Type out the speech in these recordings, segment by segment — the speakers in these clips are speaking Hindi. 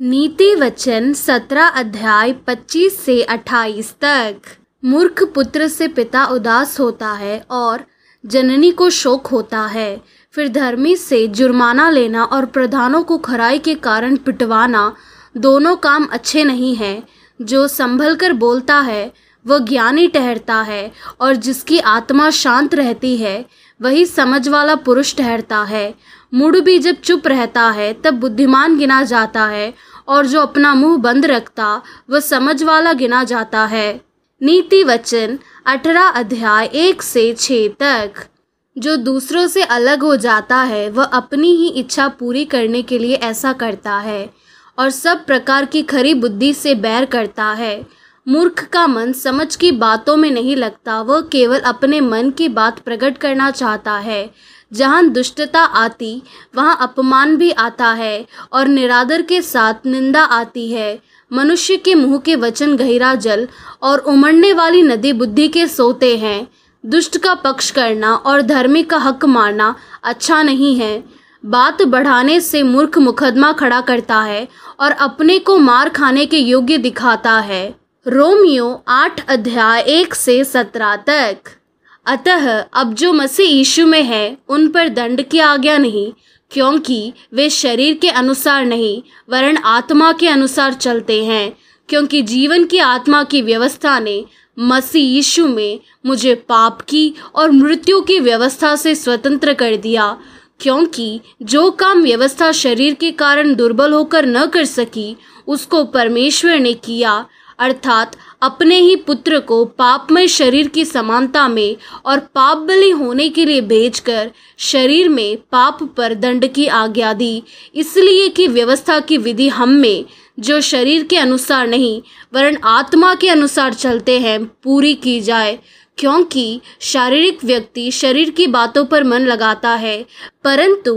नीति वचन सत्रह अध्याय पच्चीस से अट्ठाईस तक मूर्ख पुत्र से पिता उदास होता है और जननी को शोक होता है फिर धर्मी से जुर्माना लेना और प्रधानों को खराई के कारण पिटवाना दोनों काम अच्छे नहीं हैं जो संभल कर बोलता है वह ज्ञानी ठहरता है और जिसकी आत्मा शांत रहती है वही समझ वाला पुरुष ठहरता है मुड़ भी जब चुप रहता है तब बुद्धिमान गिना जाता है और जो अपना मुंह बंद रखता वह समझ वाला गिना जाता है नीति वचन अठारह अध्याय एक से छ तक जो दूसरों से अलग हो जाता है वह अपनी ही इच्छा पूरी करने के लिए ऐसा करता है और सब प्रकार की खरी बुद्धि से बैर करता है मूर्ख का मन समझ की बातों में नहीं लगता वह केवल अपने मन की बात प्रकट करना चाहता है जहाँ दुष्टता आती वहाँ अपमान भी आता है और निरादर के साथ निंदा आती है मनुष्य के मुंह के वचन गहरा जल और उमड़ने वाली नदी बुद्धि के सोते हैं दुष्ट का पक्ष करना और धर्मी का हक मारना अच्छा नहीं है बात बढ़ाने से मूर्ख मुकदमा खड़ा करता है और अपने को मार खाने के योग्य दिखाता है रोमियो आठ अध्याय एक से सत्रह तक अतः अब जो मसीह यीशु में है उन पर दंड की आज्ञा नहीं क्योंकि वे शरीर के अनुसार नहीं वरन आत्मा के अनुसार चलते हैं क्योंकि जीवन की आत्मा की व्यवस्था ने मसीह यीशु में मुझे पाप की और मृत्यु की व्यवस्था से स्वतंत्र कर दिया क्योंकि जो काम व्यवस्था शरीर के कारण दुर्बल होकर न कर सकी उसको परमेश्वर ने किया अर्थात अपने ही पुत्र को पापमय शरीर की समानता में और पाप बलि होने के लिए भेजकर शरीर में पाप पर दंड की आज्ञा दी इसलिए कि व्यवस्था की विधि हम में जो शरीर के अनुसार नहीं वरन आत्मा के अनुसार चलते हैं पूरी की जाए क्योंकि शारीरिक व्यक्ति शरीर की बातों पर मन लगाता है परंतु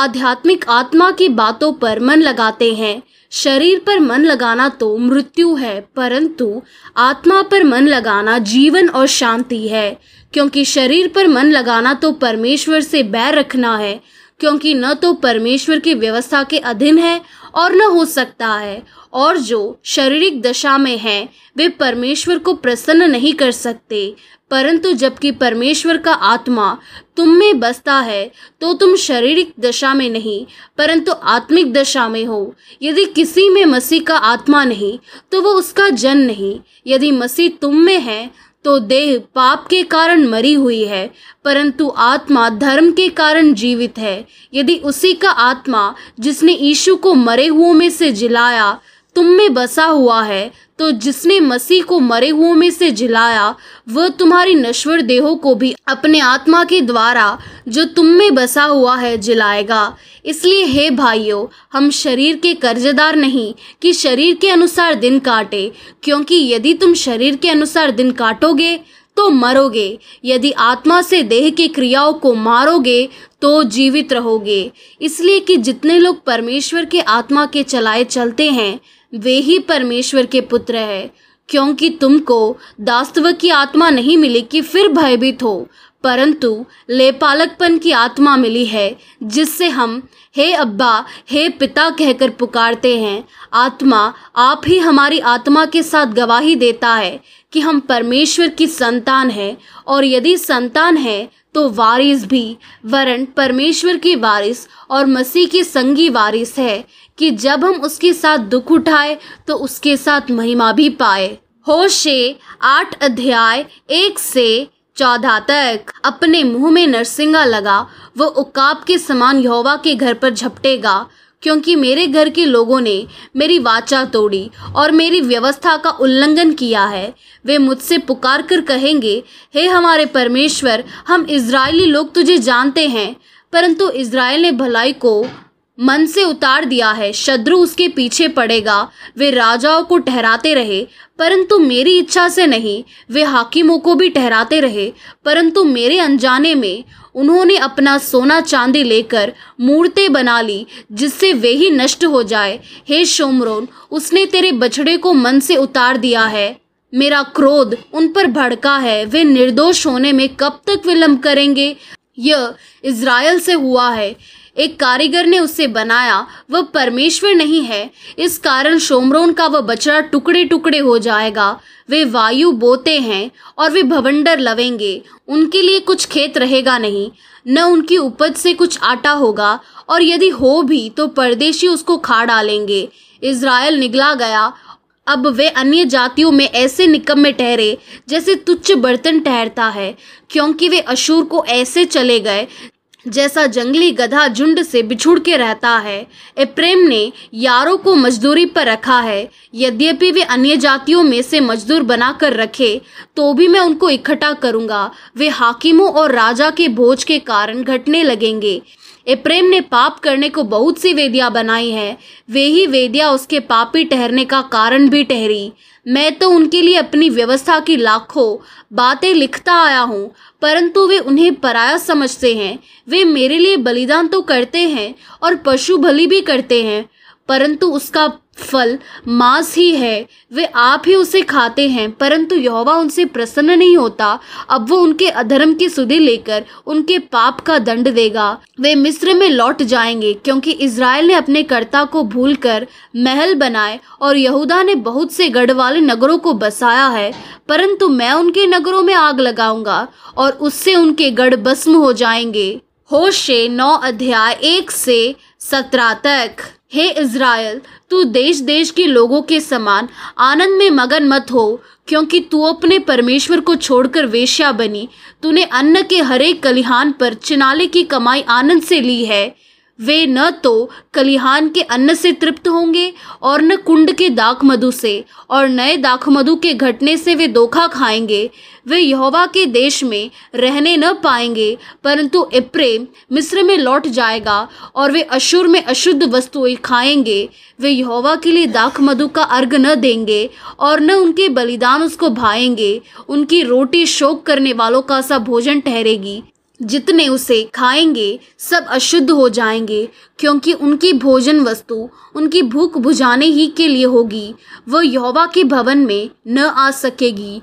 आध्यात्मिक आत्मा की बातों पर मन लगाते हैं शरीर पर मन लगाना तो मृत्यु है परंतु आत्मा पर मन लगाना जीवन और शांति है क्योंकि शरीर पर मन लगाना तो परमेश्वर से बैर रखना है क्योंकि न तो परमेश्वर की व्यवस्था के अधीन है और न हो सकता है और जो शारीरिक दशा में हैं वे परमेश्वर को प्रसन्न नहीं कर सकते परंतु जबकि परमेश्वर का आत्मा तुम में बसता है तो तुम शारीरिक दशा में नहीं परंतु आत्मिक दशा में हो यदि किसी में मसीह का आत्मा नहीं तो वो उसका जन नहीं यदि मसीह तुम में है तो देह पाप के कारण मरी हुई है परंतु आत्मा धर्म के कारण जीवित है यदि उसी का आत्मा जिसने यीशु को मरे हुओं में से जिलाया तुम में बसा हुआ है तो जिसने मसीह को मरे हुओं में से जिलाया वह तुम्हारी नश्वर देहों को भी अपने आत्मा के द्वारा जो तुम में बसा हुआ है जिलाएगा इसलिए हे भाइयों हम शरीर के कर्जदार नहीं कि शरीर के अनुसार दिन काटे क्योंकि यदि तुम शरीर के अनुसार दिन काटोगे तो मरोगे यदि आत्मा से देह की क्रियाओं को मारोगे तो जीवित रहोगे इसलिए कि जितने लोग परमेश्वर के आत्मा के चलाए चलते हैं वे ही परमेश्वर के पुत्र है क्योंकि तुमको दास्तव की आत्मा नहीं मिली कि फिर भयभीत हो परंतु लेपालकपन की आत्मा मिली है जिससे हम हे अब्बा हे पिता कहकर पुकारते हैं आत्मा आप ही हमारी आत्मा के साथ गवाही देता है कि हम परमेश्वर की संतान हैं और यदि संतान है तो वारिस भी वरण परमेश्वर की वारिस और मसीह की संगी वारिस है कि जब हम उसके साथ दुख उठाए तो उसके साथ महिमा भी पाए होशे आठ अध्याय एक से चौदह तक अपने मुंह में नरसिंगा लगा वो उकाब के समान यहोवा के घर पर झपटेगा क्योंकि मेरे घर के लोगों ने मेरी वाचा तोड़ी और मेरी व्यवस्था का उल्लंघन किया है वे मुझसे पुकार कर कहेंगे हे हमारे परमेश्वर हम इसराइली लोग तुझे जानते हैं परंतु इसराइल ने भलाई को मन से उतार दिया है शत्रु उसके पीछे पड़ेगा वे राजाओं को ठहराते रहे परंतु मेरी इच्छा से नहीं वे हाकिमों को भी ठहराते रहे परंतु मेरे अनजाने में उन्होंने अपना सोना चांदी लेकर मूर्तें बना ली जिससे वे ही नष्ट हो जाए हे शोमरोन उसने तेरे बछड़े को मन से उतार दिया है मेरा क्रोध उन पर भड़का है वे निर्दोष होने में कब तक विलंब करेंगे यह इज़राइल से हुआ है एक कारीगर ने उसे बनाया वह परमेश्वर नहीं है इस कारण शोमरोन का वह बचड़ा टुकड़े टुकड़े हो जाएगा वे वायु बोते हैं और वे भवंडर लवेंगे उनके लिए कुछ खेत रहेगा नहीं न उनकी उपज से कुछ आटा होगा और यदि हो भी तो परदेशी उसको खा डालेंगे इसराइल निगला गया अब वे अन्य जातियों में ऐसे निकम्मे ठहरे जैसे तुच्छ बर्तन ठहरता है क्योंकि वे अशूर को ऐसे चले गए जैसा जंगली गधा झुंड से बिछुड़ के रहता है प्रेम ने यारों को मजदूरी पर रखा है यद्यपि वे अन्य जातियों में से मजदूर बनाकर रखे तो भी मैं उनको इकट्ठा करूंगा वे हाकिमों और राजा के भोज के कारण घटने लगेंगे एप्रेम ने पाप करने को बहुत सी वेदियाँ बनाई है वे ही वेदियाँ उसके पापी ठहरने का कारण भी ठहरी मैं तो उनके लिए अपनी व्यवस्था की लाखों बातें लिखता आया हूँ परंतु वे उन्हें पराया समझते हैं वे मेरे लिए बलिदान तो करते हैं और पशु बलि भी करते हैं परंतु उसका फल मांस ही है वे आप ही उसे खाते हैं परंतु यहोवा उनसे प्रसन्न नहीं होता अब वो उनके अधर्म की सुधि लेकर उनके पाप का दंड देगा वे मिस्र में लौट जाएंगे क्योंकि इसराइल ने अपने कर्ता को भूलकर महल बनाए और यहूदा ने बहुत से गढ़ वाले नगरों को बसाया है परंतु मैं उनके नगरों में आग लगाऊंगा और उससे उनके गढ़ भस्म हो जाएंगे होशे नौ अध्याय एक से सत्रह तक हे इज़राइल तू देश देश के लोगों के समान आनंद में मगन मत हो क्योंकि तू अपने परमेश्वर को छोड़कर वेश्या बनी तूने अन्न के हरेक कलिहान पर चिनाले की कमाई आनंद से ली है वे न तो कलिहान के अन्न से तृप्त होंगे और न कुंड के मधु से और नए मधु के घटने से वे धोखा खाएंगे वे यहोवा के देश में रहने न पाएंगे परंतु इप्रेम मिस्र में लौट जाएगा और वे अशुर में अशुद्ध वस्तुएं खाएंगे वे यहोवा के लिए मधु का अर्घ न देंगे और न उनके बलिदान उसको भाएंगे उनकी रोटी शोक करने वालों का सा भोजन ठहरेगी जितने उसे खाएंगे सब अशुद्ध हो जाएंगे क्योंकि उनकी भोजन वस्तु उनकी भूख बुझाने ही के लिए होगी वह यहोवा के भवन में न आ सकेगी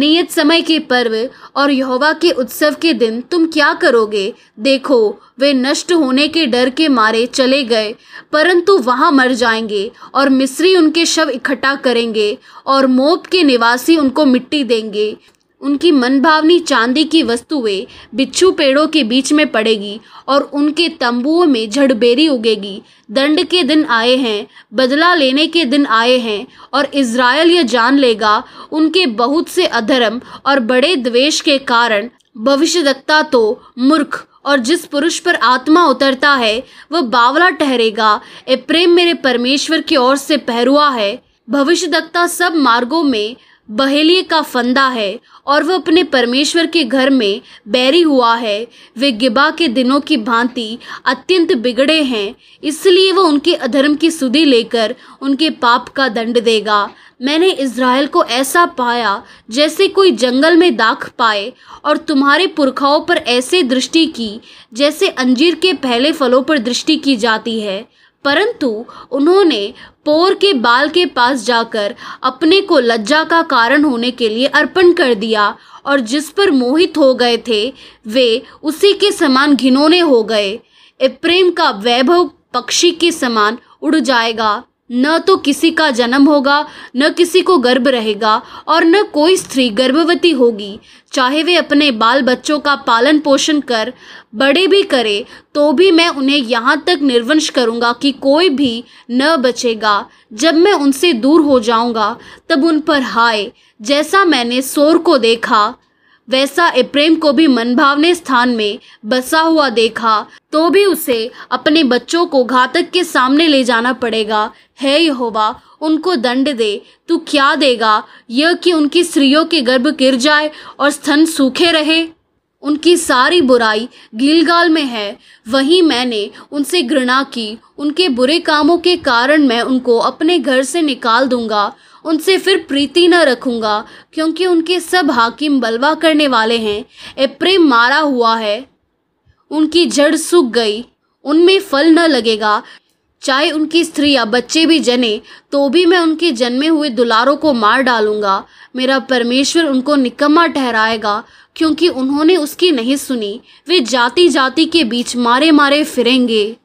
नियत समय के पर्व और यहोवा के उत्सव के दिन तुम क्या करोगे देखो वे नष्ट होने के डर के मारे चले गए परंतु वहाँ मर जाएंगे और मिस्री उनके शव इकट्ठा करेंगे और मोप के निवासी उनको मिट्टी देंगे उनकी मनभावनी चांदी की वस्तुएं बिच्छू पेड़ों के बीच में पड़ेगी और उनके तंबुओं में झड़बेरी उगेगी दंड के दिन आए हैं बदला लेने के दिन आए हैं और इसराइल यह जान लेगा उनके बहुत से अधर्म और बड़े द्वेष के कारण भविष्यदत्ता तो मूर्ख और जिस पुरुष पर आत्मा उतरता है वह बावला ठहरेगा ए प्रेम मेरे परमेश्वर की ओर से पहरुआ है भविष्यदत्ता सब मार्गों में बहेली का फंदा है और वह अपने परमेश्वर के घर में बैरी हुआ है वे गिबा के दिनों की भांति अत्यंत बिगड़े हैं इसलिए वह उनके अधर्म की सुधि लेकर उनके पाप का दंड देगा मैंने इज़राइल को ऐसा पाया जैसे कोई जंगल में दाख पाए और तुम्हारे पुरखाओं पर ऐसे दृष्टि की जैसे अंजीर के पहले फलों पर दृष्टि की जाती है परंतु उन्होंने पोर के बाल के पास जाकर अपने को लज्जा का कारण होने के लिए अर्पण कर दिया और जिस पर मोहित हो गए थे वे उसी के समान घिनौने हो गए प्रेम का वैभव पक्षी के समान उड़ जाएगा न तो किसी का जन्म होगा न किसी को गर्भ रहेगा और न कोई स्त्री गर्भवती होगी चाहे वे अपने बाल बच्चों का पालन पोषण कर बड़े भी करे तो भी मैं उन्हें यहाँ तक निर्वंश करूँगा कि कोई भी न बचेगा जब मैं उनसे दूर हो जाऊँगा तब उन पर हाय जैसा मैंने सोर को देखा वैसा इप्रेम को भी मनभावने स्थान में बसा हुआ देखा तो भी उसे अपने बच्चों को घातक के सामने ले जाना पड़ेगा है यहोवा उनको दंड दे तू क्या देगा यह कि उनकी स्त्रियों के गर्भ गिर जाए और स्तन सूखे रहे उनकी सारी बुराई गिलगाल में है वहीं मैंने उनसे घृणा की उनके बुरे कामों के कारण मैं उनको अपने घर से निकाल दूंगा उनसे फिर प्रीति न रखूँगा क्योंकि उनके सब हाकिम बलवा करने वाले हैं ए प्रेम मारा हुआ है उनकी जड़ सूख गई उनमें फल न लगेगा चाहे उनकी स्त्री या बच्चे भी जने तो भी मैं उनके जन्मे हुए दुलारों को मार डालूंगा मेरा परमेश्वर उनको निकम्मा ठहराएगा क्योंकि उन्होंने उसकी नहीं सुनी वे जाति जाति के बीच मारे मारे फिरेंगे